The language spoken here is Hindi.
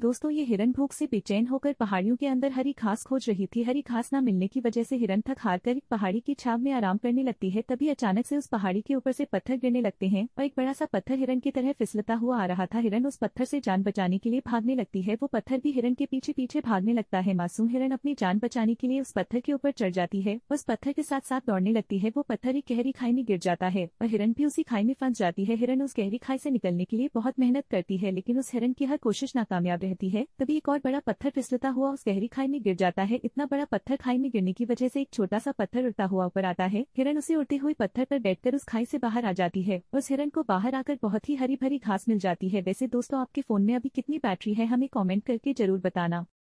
दोस्तों ये हिरन भूख से बेचैन होकर पहाड़ियों के अंदर हरी घास खोज रही थी हरी घास न मिलने की वजह से हिरन थक हार कर एक पहाड़ी की छाव में आराम करने लगती है तभी अचानक से उस पहाड़ी के ऊपर से पत्थर गिरने लगते हैं और एक बड़ा सा पत्थर हिरन की तरह फिसलता हुआ आ रहा था हिरन उस पत्थर से जान बचाने के लिए भागने लगती है वो पत्थर भी हिरन के पीछे पीछे भागने लगता है मासूम हिरन अपनी जान बचाने के लिए उस पत्थर के ऊपर चढ़ जाती है उस पत्थर के साथ साथ दौड़ने लगती है वो पत्थर एक गहरी खाई में गिर जाता है और हिरन भी उसी खाई में फंस जाती है हिरन उस गहरी खाई से निकलने के लिए बहुत मेहनत करती है लेकिन उस हिरन की हर कोशिश नाकामयाब रहती है तभी एक और बड़ा पत्थर फिसलता हुआ उस गहरी खाई में गिर जाता है इतना बड़ा पत्थर खाई में गिरने की वजह से एक छोटा सा पत्थर उड़ता हुआ ऊपर आता है हिरण उसे उड़ते हुए पत्थर पर बैठकर उस खाई से बाहर आ जाती है उस हिरण को बाहर आकर बहुत ही हरी भरी घास मिल जाती है वैसे दोस्तों आपके फोन में अभी कितनी बैटरी है हमें कॉमेंट करके जरूर बताना